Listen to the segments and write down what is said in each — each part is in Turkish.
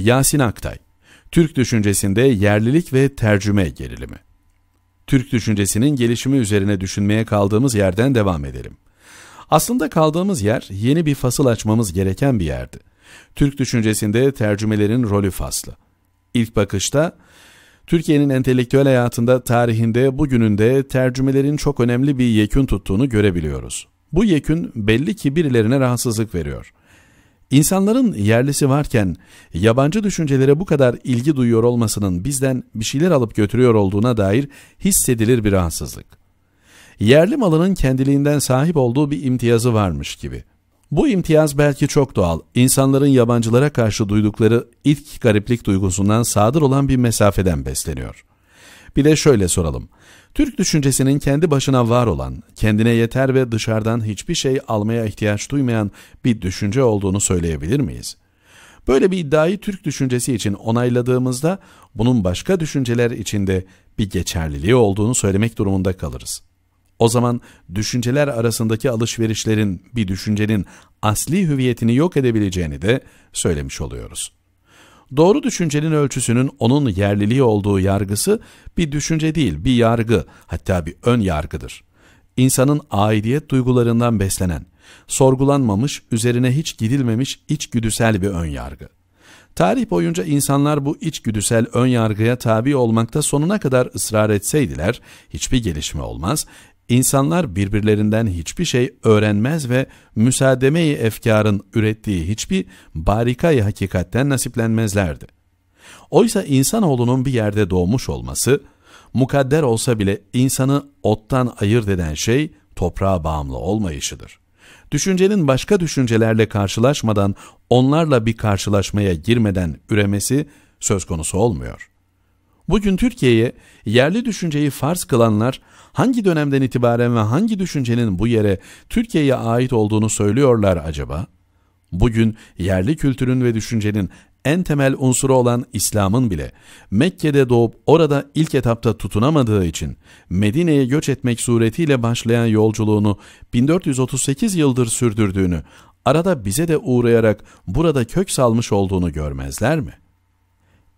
Yasin Aktay Türk düşüncesinde yerlilik ve tercüme gerilimi. Türk düşüncesinin gelişimi üzerine düşünmeye kaldığımız yerden devam edelim. Aslında kaldığımız yer yeni bir fasıl açmamız gereken bir yerdi. Türk düşüncesinde tercümelerin rolü faslı. İlk bakışta Türkiye'nin entelektüel hayatında tarihinde bugününde tercümelerin çok önemli bir yekün tuttuğunu görebiliyoruz. Bu yekün belli ki birilerine rahatsızlık veriyor. İnsanların yerlisi varken yabancı düşüncelere bu kadar ilgi duyuyor olmasının bizden bir şeyler alıp götürüyor olduğuna dair hissedilir bir rahatsızlık. Yerli malının kendiliğinden sahip olduğu bir imtiyazı varmış gibi. Bu imtiyaz belki çok doğal, insanların yabancılara karşı duydukları ilk gariplik duygusundan sadır olan bir mesafeden besleniyor. Bir de şöyle soralım, Türk düşüncesinin kendi başına var olan, kendine yeter ve dışarıdan hiçbir şey almaya ihtiyaç duymayan bir düşünce olduğunu söyleyebilir miyiz? Böyle bir iddiayı Türk düşüncesi için onayladığımızda bunun başka düşünceler içinde bir geçerliliği olduğunu söylemek durumunda kalırız. O zaman düşünceler arasındaki alışverişlerin bir düşüncenin asli hüviyetini yok edebileceğini de söylemiş oluyoruz.'' Doğru düşüncenin ölçüsünün onun yerliliği olduğu yargısı bir düşünce değil, bir yargı, hatta bir ön yargıdır. İnsanın aidiyet duygularından beslenen, sorgulanmamış, üzerine hiç gidilmemiş içgüdüsel bir ön yargı. Tarih boyunca insanlar bu içgüdüsel ön yargıya tabi olmakta sonuna kadar ısrar etseydiler hiçbir gelişme olmaz, İnsanlar birbirlerinden hiçbir şey öğrenmez ve müsaademe efkarın ürettiği hiçbir barikayı hakikatten nasiplenmezlerdi. Oysa insanoğlunun bir yerde doğmuş olması, mukadder olsa bile insanı ottan ayırt eden şey toprağa bağımlı olmayışıdır. Düşüncenin başka düşüncelerle karşılaşmadan, onlarla bir karşılaşmaya girmeden üremesi söz konusu olmuyor. Bugün Türkiye'ye yerli düşünceyi farz kılanlar hangi dönemden itibaren ve hangi düşüncenin bu yere Türkiye'ye ait olduğunu söylüyorlar acaba? Bugün yerli kültürün ve düşüncenin en temel unsuru olan İslam'ın bile Mekke'de doğup orada ilk etapta tutunamadığı için Medine'ye göç etmek suretiyle başlayan yolculuğunu 1438 yıldır sürdürdüğünü, arada bize de uğrayarak burada kök salmış olduğunu görmezler mi?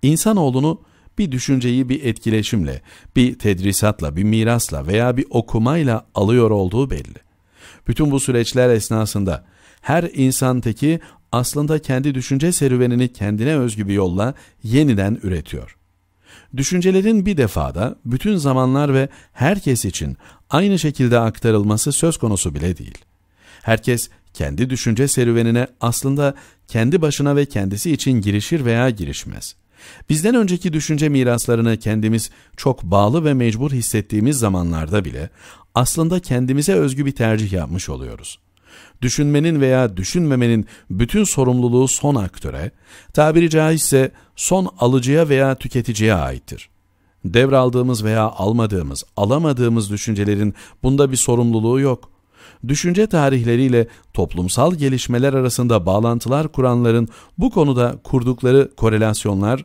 İnsanoğlunu bir düşünceyi bir etkileşimle, bir tedrisatla, bir mirasla veya bir okumayla alıyor olduğu belli. Bütün bu süreçler esnasında her insan teki aslında kendi düşünce serüvenini kendine özgü bir yolla yeniden üretiyor. Düşüncelerin bir defada bütün zamanlar ve herkes için aynı şekilde aktarılması söz konusu bile değil. Herkes kendi düşünce serüvenine aslında kendi başına ve kendisi için girişir veya girişmez. Bizden önceki düşünce miraslarını kendimiz çok bağlı ve mecbur hissettiğimiz zamanlarda bile aslında kendimize özgü bir tercih yapmış oluyoruz. Düşünmenin veya düşünmemenin bütün sorumluluğu son aktöre, tabiri caizse son alıcıya veya tüketiciye aittir. Devraldığımız veya almadığımız, alamadığımız düşüncelerin bunda bir sorumluluğu yok düşünce tarihleriyle toplumsal gelişmeler arasında bağlantılar kuranların bu konuda kurdukları korelasyonlar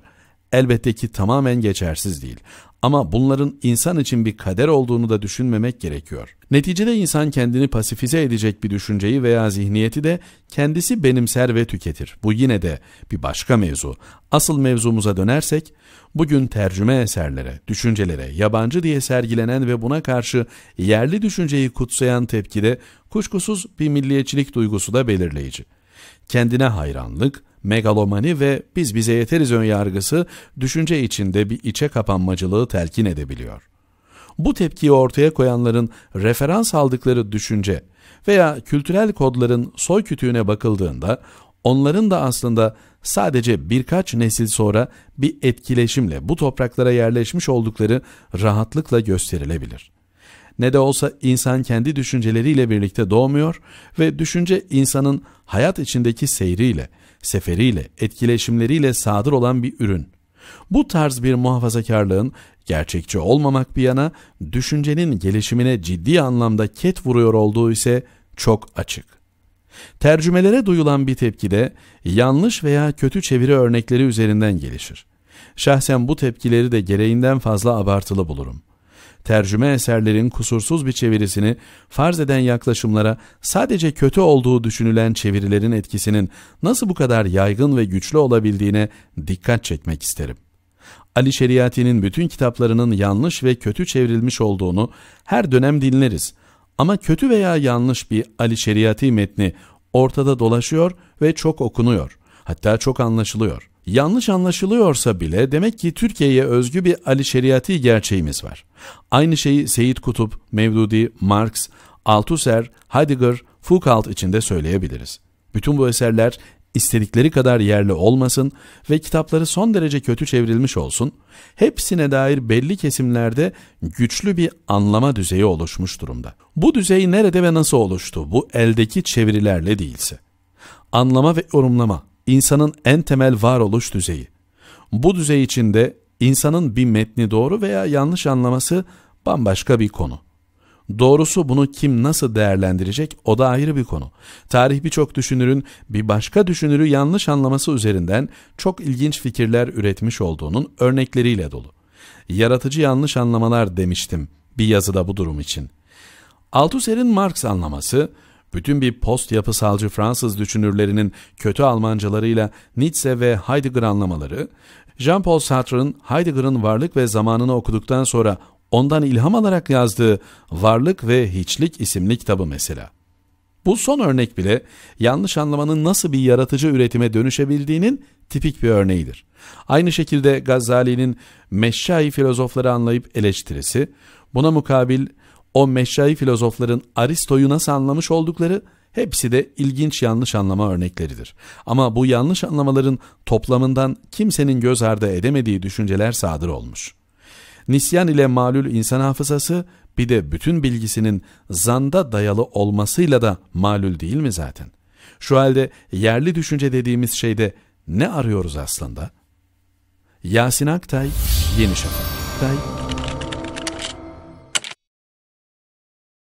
Elbette ki tamamen geçersiz değil. Ama bunların insan için bir kader olduğunu da düşünmemek gerekiyor. Neticede insan kendini pasifize edecek bir düşünceyi veya zihniyeti de kendisi benimser ve tüketir. Bu yine de bir başka mevzu. Asıl mevzumuza dönersek, bugün tercüme eserlere, düşüncelere, yabancı diye sergilenen ve buna karşı yerli düşünceyi kutsayan tepkide kuşkusuz bir milliyetçilik duygusu da belirleyici. Kendine hayranlık, megalomani ve biz bize yeteriz ön yargısı düşünce içinde bir içe kapanmacılığı telkin edebiliyor. Bu tepkiyi ortaya koyanların referans aldıkları düşünce veya kültürel kodların soy kütüğüne bakıldığında onların da aslında sadece birkaç nesil sonra bir etkileşimle bu topraklara yerleşmiş oldukları rahatlıkla gösterilebilir.'' ne de olsa insan kendi düşünceleriyle birlikte doğmuyor ve düşünce insanın hayat içindeki seyriyle, seferiyle, etkileşimleriyle sadır olan bir ürün. Bu tarz bir muhafazakarlığın gerçekçi olmamak bir yana düşüncenin gelişimine ciddi anlamda ket vuruyor olduğu ise çok açık. Tercümelere duyulan bir tepki de yanlış veya kötü çeviri örnekleri üzerinden gelişir. Şahsen bu tepkileri de gereğinden fazla abartılı bulurum tercüme eserlerin kusursuz bir çevirisini farz eden yaklaşımlara sadece kötü olduğu düşünülen çevirilerin etkisinin nasıl bu kadar yaygın ve güçlü olabildiğine dikkat çekmek isterim. Ali Şeriati'nin bütün kitaplarının yanlış ve kötü çevrilmiş olduğunu her dönem dinleriz. Ama kötü veya yanlış bir Ali Şeriati metni ortada dolaşıyor ve çok okunuyor. Hatta çok anlaşılıyor. Yanlış anlaşılıyorsa bile demek ki Türkiye'ye özgü bir Ali Şeriati gerçeğimiz var. Aynı şeyi Seyit Kutup, Mevdudi, Marx, Althusser, Heidegger, Foucault içinde söyleyebiliriz. Bütün bu eserler istedikleri kadar yerli olmasın ve kitapları son derece kötü çevrilmiş olsun, hepsine dair belli kesimlerde güçlü bir anlama düzeyi oluşmuş durumda. Bu düzey nerede ve nasıl oluştu? Bu eldeki çevirilerle değilse. Anlama ve yorumlama insanın en temel varoluş düzeyi. Bu düzey içinde insanın bir metni doğru veya yanlış anlaması bambaşka bir konu. Doğrusu bunu kim nasıl değerlendirecek o da ayrı bir konu. Tarih birçok düşünürün bir başka düşünürü yanlış anlaması üzerinden çok ilginç fikirler üretmiş olduğunun örnekleriyle dolu. Yaratıcı yanlış anlamalar demiştim bir yazıda bu durum için. Althusser'in Marx anlaması bütün bir post yapısalcı Fransız düşünürlerinin kötü Almancalarıyla Nietzsche ve Heidegger anlamaları, Jean-Paul Sartre'ın Heidegger'ın varlık ve zamanını okuduktan sonra ondan ilham alarak yazdığı Varlık ve Hiçlik isimli kitabı mesela. Bu son örnek bile yanlış anlamanın nasıl bir yaratıcı üretime dönüşebildiğinin tipik bir örneğidir. Aynı şekilde Gazali'nin meşşai filozofları anlayıp eleştirisi, buna mukabil o meşrai filozofların Aristo'yu nasıl anlamış oldukları hepsi de ilginç yanlış anlama örnekleridir. Ama bu yanlış anlamaların toplamından kimsenin göz ardı edemediği düşünceler sadır olmuş. Nisyan ile malül insan hafızası bir de bütün bilgisinin zanda dayalı olmasıyla da malül değil mi zaten? Şu halde yerli düşünce dediğimiz şeyde ne arıyoruz aslında? Yasin Aktay, Yeni Şafak.